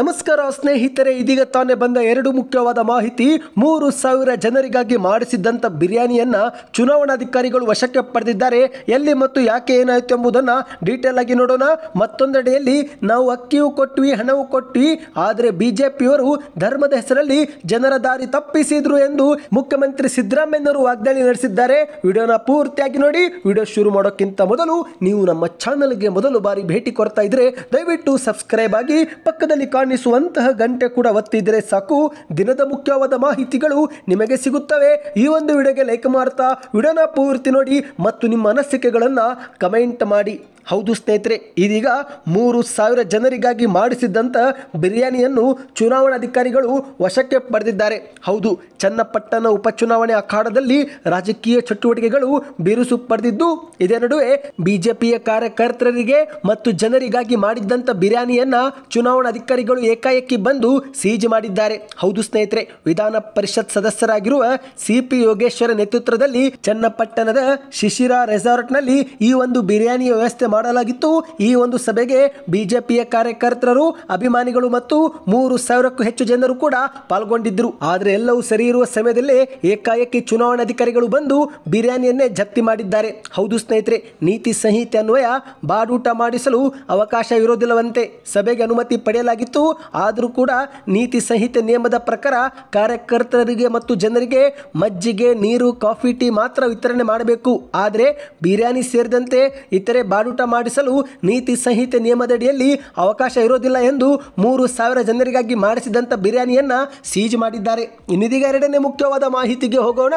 ನಮಸ್ಕಾರ ಸ್ನೇಹಿತರೆ ಇದೀಗ ತಾನೇ ಬಂದ ಎರಡು ಮುಖ್ಯವಾದ ಮಾಹಿತಿ ಮೂರು ಸಾವಿರ ಜನರಿಗಾಗಿ ಮಾಡಿಸಿದ್ದಂಥ ಬಿರಿಯಾನಿಯನ್ನು ಚುನಾವಣಾಧಿಕಾರಿಗಳು ವಶಕ್ಕೆ ಪಡೆದಿದ್ದಾರೆ ಎಲ್ಲಿ ಮತ್ತು ಯಾಕೆ ಏನಾಯಿತು ಎಂಬುದನ್ನು ಡೀಟೇಲ್ ಆಗಿ ನೋಡೋಣ ಮತ್ತೊಂದೆಡೆಯಲ್ಲಿ ನಾವು ಅಕ್ಕಿಯೂ ಕೊಟ್ವಿ ಹಣವೂ ಕೊಟ್ವಿ ಆದರೆ ಬಿಜೆಪಿಯವರು ಧರ್ಮದ ಹೆಸರಲ್ಲಿ ಜನರ ದಾರಿ ತಪ್ಪಿಸಿದ್ರು ಎಂದು ಮುಖ್ಯಮಂತ್ರಿ ಸಿದ್ದರಾಮಯ್ಯನವರು ವಾಗ್ದಾಳಿ ನಡೆಸಿದ್ದಾರೆ ವಿಡಿಯೋನ ಪೂರ್ತಿಯಾಗಿ ನೋಡಿ ವಿಡಿಯೋ ಶುರು ಮಾಡೋಕ್ಕಿಂತ ಮೊದಲು ನೀವು ನಮ್ಮ ಚಾನಲ್ಗೆ ಮೊದಲು ಬಾರಿ ಭೇಟಿ ಕೊಡ್ತಾ ಇದ್ರೆ ದಯವಿಟ್ಟು ಸಬ್ಸ್ಕ್ರೈಬ್ ಆಗಿ ಪಕ್ಕದಲ್ಲಿ ಅನ್ನಿಸುವಂತಹ ಗಂಟೆ ಕೂಡ ಒತ್ತಿದ್ರೆ ಸಾಕು ದಿನದ ಮುಖ್ಯವಾದ ಮಾಹಿತಿಗಳು ನಿಮಗೆ ಸಿಗುತ್ತವೆ ಈ ಒಂದು ವಿಡಿಯೋಗೆ ಲೈಕ್ ಮಾಡ್ತಾ ವಿಡಿಯೋನ ಪೂರ್ತಿ ನೋಡಿ ಮತ್ತು ನಿಮ್ಮ ಅನಿಸಿಕೆಗಳನ್ನು ಕಮೆಂಟ್ ಮಾಡಿ ಹೌದು ಸ್ನೇಹಿತರೆ ಇದೀಗ ಮೂರು ಸಾವಿರ ಜನರಿಗಾಗಿ ಮಾಡಿಸಿದ್ದಂಥ ಬಿರಿಯಾನಿಯನ್ನು ಚುನಾವಣಾಧಿಕಾರಿಗಳು ವಶಕ್ಕೆ ಪಡೆದಿದ್ದಾರೆ ಹೌದು ಚನ್ನಪಟ್ಟಣ ಉಪಚುನಾವಣೆ ಅಖಾಡದಲ್ಲಿ ರಾಜಕೀಯ ಚಟುವಟಿಕೆಗಳು ಬಿರುಸು ಪಡೆದಿದ್ದು ಇದೇ ನಡುವೆ ಬಿಜೆಪಿಯ ಕಾರ್ಯಕರ್ತರಿಗೆ ಮತ್ತು ಜನರಿಗಾಗಿ ಮಾಡಿದ್ದಂಥ ಬಿರಿಯಾನಿಯನ್ನು ಚುನಾವಣಾಧಿಕಾರಿಗಳು ಏಕಾಏಕಿ ಬಂದು ಸೀಜ್ ಮಾಡಿದ್ದಾರೆ ಹೌದು ಸ್ನೇಹಿತರೆ ವಿಧಾನ ಪರಿಷತ್ ಸದಸ್ಯರಾಗಿರುವ ಸಿ ಯೋಗೇಶ್ವರ ನೇತೃತ್ವದಲ್ಲಿ ಚನ್ನಪಟ್ಟಣದ ಶಿಶಿರ ರೆಸಾರ್ಟ್ನಲ್ಲಿ ಈ ಒಂದು ಬಿರಿಯಾನಿಯ ವ್ಯವಸ್ಥೆ ಮಾಡಲಾಗಿತ್ತು ಈ ಒಂದು ಸಭೆಗೆ ಬಿಜೆಪಿಯ ಕಾರ್ಯಕರ್ತರು ಅಭಿಮಾನಿಗಳು ಮತ್ತು ಮೂರು ಸಾವಿರಕ್ಕೂ ಹೆಚ್ಚು ಜನರು ಕೂಡ ಪಾಲ್ಗೊಂಡಿದ್ದರು ಆದರೆ ಎಲ್ಲವೂ ಸರಿ ಇರುವ ಸಮಯದಲ್ಲೇ ಏಕಾಏಕಿ ಚುನಾವಣಾಧಿಕಾರಿಗಳು ಬಂದು ಬಿರಿಯಾನಿಯನ್ನೇ ಜಪ್ತಿ ಮಾಡಿದ್ದಾರೆ ಹೌದು ಸ್ನೇಹಿತರೆ ನೀತಿ ಸಂಹಿತೆ ಅನ್ವಯ ಬಾಡೂಟ ಮಾಡಿಸಲು ಅವಕಾಶ ಇರೋದಿಲ್ಲವಂತೆ ಸಭೆಗೆ ಅನುಮತಿ ಪಡೆಯಲಾಗಿತ್ತು ಆದರೂ ಕೂಡ ನೀತಿ ಸಂಹಿತೆ ನಿಯಮದ ಪ್ರಕಾರ ಕಾರ್ಯಕರ್ತರಿಗೆ ಮತ್ತು ಜನರಿಗೆ ಮಜ್ಜಿಗೆ ನೀರು ಕಾಫಿ ಟೀ ಮಾತ್ರ ವಿತರಣೆ ಮಾಡಬೇಕು ಆದರೆ ಬಿರಿಯಾನಿ ಸೇರಿದಂತೆ ಇತರೆ ಬಾಡೂಟ ಮಾಡಿಸಲು ನೀತಿ ಸಂಹಿತೆ ನಿಯಮದಡಿಯಲ್ಲಿ ಅವಕಾಶ ಇರೋದಿಲ್ಲ ಎಂದು ಮೂರು ಸಾವಿರ ಜನರಿಗಾಗಿ ಮಾಡಿಸಿದಂಥ ಬಿರಿಯಾನಿಯನ್ನು ಸೀಜ್ ಮಾಡಿದ್ದಾರೆ ಇನ್ನಿದೀಗ ಎರಡನೇ ಮುಖ್ಯವಾದ ಮಾಹಿತಿಗೆ ಹೋಗೋಣ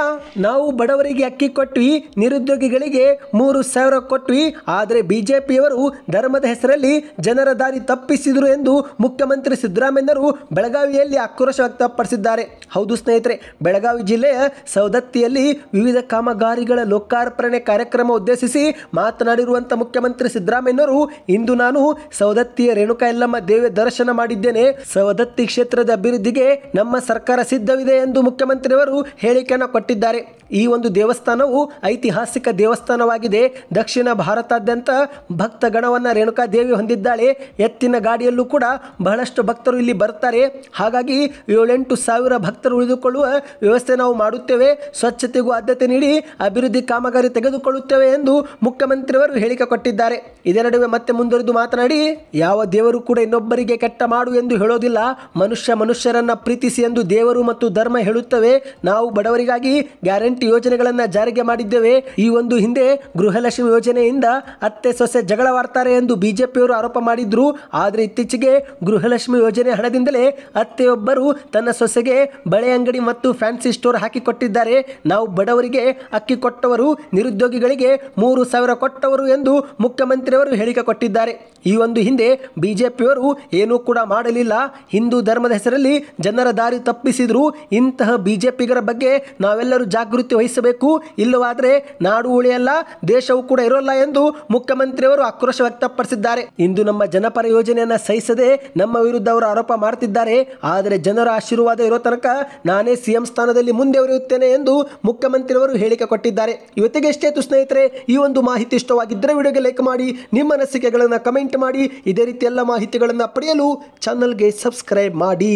ನಾವು ಬಡವರಿಗೆ ಅಕ್ಕಿ ಕೊಟ್ವಿ ನಿರುದ್ಯೋಗಿಗಳಿಗೆ ಮೂರು ಸಾವಿರ ಕೊಟ್ವಿ ಆದರೆ ಬಿಜೆಪಿಯವರು ಧರ್ಮದ ಹೆಸರಲ್ಲಿ ಜನರ ದಾರಿ ತಪ್ಪಿಸಿದರು ಎಂದು ಮುಖ್ಯಮಂತ್ರಿ ಸಿದ್ದರಾಮಯ್ಯರು ಬೆಳಗಾವಿಯಲ್ಲಿ ಆಕ್ರೋಶ ವ್ಯಕ್ತಪಡಿಸಿದ್ದಾರೆ ಹೌದು ಸ್ನೇಹಿತರೆ ಬೆಳಗಾವಿ ಜಿಲ್ಲೆಯ ಸೌದತ್ತಿಯಲ್ಲಿ ವಿವಿಧ ಕಾಮಗಾರಿಗಳ ಲೋಕಾರ್ಪಣೆ ಕಾರ್ಯಕ್ರಮ ಉದ್ದೇಶಿಸಿ ಮಾತನಾಡಿರುವಂತಹ ಮುಖ್ಯಮಂತ್ರಿ ಮುಖ್ಯಮಂತ್ರಿ ಸಿದ್ದರಾಮಯ್ಯನವರು ಇಂದು ನಾನು ಸವದತ್ತಿಯ ರೇಣುಕಾ ಎಲ್ಲಮ್ಮ ದೇವಿಯ ದರ್ಶನ ಮಾಡಿದ್ದೇನೆ ಸವದತ್ತಿ ಕ್ಷೇತ್ರದ ಅಭಿವೃದ್ಧಿಗೆ ನಮ್ಮ ಸರ್ಕಾರ ಸಿದ್ಧವಿದೆ ಎಂದು ಮುಖ್ಯಮಂತ್ರಿಯವರು ಹೇಳಿಕೆಯನ್ನು ಕೊಟ್ಟಿದ್ದಾರೆ ಈ ಒಂದು ದೇವಸ್ಥಾನವು ಐತಿಹಾಸಿಕ ದೇವಸ್ಥಾನವಾಗಿದೆ ದಕ್ಷಿಣ ಭಾರತಾದ್ಯಂತ ಭಕ್ತ ಗಣವನ್ನ ರೇಣುಕಾ ದೇವಿ ಹೊಂದಿದ್ದಾಳೆ ಎತ್ತಿನ ಗಾಡಿಯಲ್ಲೂ ಕೂಡ ಬಹಳಷ್ಟು ಭಕ್ತರು ಇಲ್ಲಿ ಬರ್ತಾರೆ ಹಾಗಾಗಿ ಏಳೆಂಟು ಸಾವಿರ ಭಕ್ತರು ಉಳಿದುಕೊಳ್ಳುವ ವ್ಯವಸ್ಥೆ ನಾವು ಮಾಡುತ್ತೇವೆ ಸ್ವಚ್ಛತೆಗೂ ಆದ್ಯತೆ ನೀಡಿ ಅಭಿವೃದ್ಧಿ ಕಾಮಗಾರಿ ತೆಗೆದುಕೊಳ್ಳುತ್ತೇವೆ ಎಂದು ಮುಖ್ಯಮಂತ್ರಿಯವರು ಹೇಳಿಕೆ ಕೊಟ್ಟಿದ್ದಾರೆ ಹೇಳಿದ್ದಾರೆ ಇದರ ನಡುವೆ ಮತ್ತೆ ಮುಂದುವರೆದು ಮಾತನಾಡಿ ಯಾವ ದೇವರು ಕೂಡ ಇನ್ನೊಬ್ಬರಿಗೆ ಕೆಟ್ಟ ಮಾಡು ಎಂದು ಹೇಳೋದಿಲ್ಲ ಮನುಷ್ಯ ಮನುಷ್ಯರನ್ನ ಪ್ರೀತಿಸಿ ಎಂದು ದೇವರು ಮತ್ತು ಧರ್ಮ ಹೇಳುತ್ತವೆ ನಾವು ಬಡವರಿಗಾಗಿ ಗ್ಯಾರಂಟಿ ಯೋಜನೆಗಳನ್ನ ಜಾರಿಗೆ ಮಾಡಿದ್ದೇವೆ ಈ ಒಂದು ಹಿಂದೆ ಗೃಹಲಕ್ಷ್ಮಿ ಯೋಜನೆಯಿಂದ ಅತ್ತೆ ಸೊಸೆ ಜಗಳವಾಡ್ತಾರೆ ಎಂದು ಬಿಜೆಪಿಯವರು ಆರೋಪ ಮಾಡಿದ್ರು ಆದರೆ ಇತ್ತೀಚೆಗೆ ಗೃಹಲಕ್ಷ್ಮಿ ಯೋಜನೆ ಹಣದಿಂದಲೇ ಅತ್ತೆಯೊಬ್ಬರು ತನ್ನ ಸೊಸೆಗೆ ಬಳೆ ಅಂಗಡಿ ಮತ್ತು ಫ್ಯಾನ್ಸಿ ಸ್ಟೋರ್ ಹಾಕಿಕೊಟ್ಟಿದ್ದಾರೆ ನಾವು ಬಡವರಿಗೆ ಅಕ್ಕಿ ಕೊಟ್ಟವರು ನಿರುದ್ಯೋಗಿಗಳಿಗೆ ಮೂರು ಸಾವಿರ ಕೊಟ್ಟವರು ಎಂದು ಮುಖ್ಯ ಮುಖ್ಯಮಂತ್ರಿಯವರು ಹೇಳಿಕೆ ಕೊಟ್ಟಿದ್ದಾರೆ ಈ ಒಂದು ಹಿಂದೆ ಬಿಜೆಪಿಯವರು ಏನೂ ಕೂಡ ಮಾಡಲಿಲ್ಲ ಹಿಂದೂ ಧರ್ಮದ ಹೆಸರಲ್ಲಿ ಜನರ ದಾರಿ ತಪ್ಪಿಸಿದ್ರು ಇಂತಹ ಬಿಜೆಪಿಗರ ಬಗ್ಗೆ ನಾವೆಲ್ಲರೂ ಜಾಗೃತಿ ವಹಿಸಬೇಕು ಇಲ್ಲವಾದರೆ ನಾಡು ಉಳಿಯಲ್ಲ ದೇಶವೂ ಕೂಡ ಇರೋಲ್ಲ ಎಂದು ಮುಖ್ಯಮಂತ್ರಿಯವರು ಆಕ್ರೋಶ ವ್ಯಕ್ತಪಡಿಸಿದ್ದಾರೆ ಇಂದು ನಮ್ಮ ಜನಪರ ಯೋಜನೆಯನ್ನು ಸಹಿಸದೆ ನಮ್ಮ ವಿರುದ್ಧ ಅವರು ಆರೋಪ ಮಾಡುತ್ತಿದ್ದಾರೆ ಆದರೆ ಜನರ ಆಶೀರ್ವಾದ ಇರೋ ತನಕ ನಾನೇ ಸಿಎಂ ಸ್ಥಾನದಲ್ಲಿ ಮುಂದೆ ಉರಿಯುತ್ತೇನೆ ಎಂದು ಮುಖ್ಯಮಂತ್ರಿಯವರು ಹೇಳಿಕೆ ಕೊಟ್ಟಿದ್ದಾರೆ ಇವತ್ತಿಗೆ ಎಷ್ಟೇ ಸ್ನೇಹಿತರೆ ಈ ಒಂದು ಮಾಹಿತಿ ಇಷ್ಟವಾಗಿದ್ದರೆ ವಿಡಿಯೋಗೆ ಲೈಕ್ ಮಾಡಿ ನಿಮ್ಮ ಅನಿಸಿಕೆಗಳನ್ನು ಕಮೆಂಟ್ ಮಾಡಿ ಇದೇ ರೀತಿ ಎಲ್ಲ ಮಾಹಿತಿಗಳನ್ನು ಪಡೆಯಲು ಚಾನಲ್ಗೆ ಸಬ್ಸ್ಕ್ರೈಬ್ ಮಾಡಿ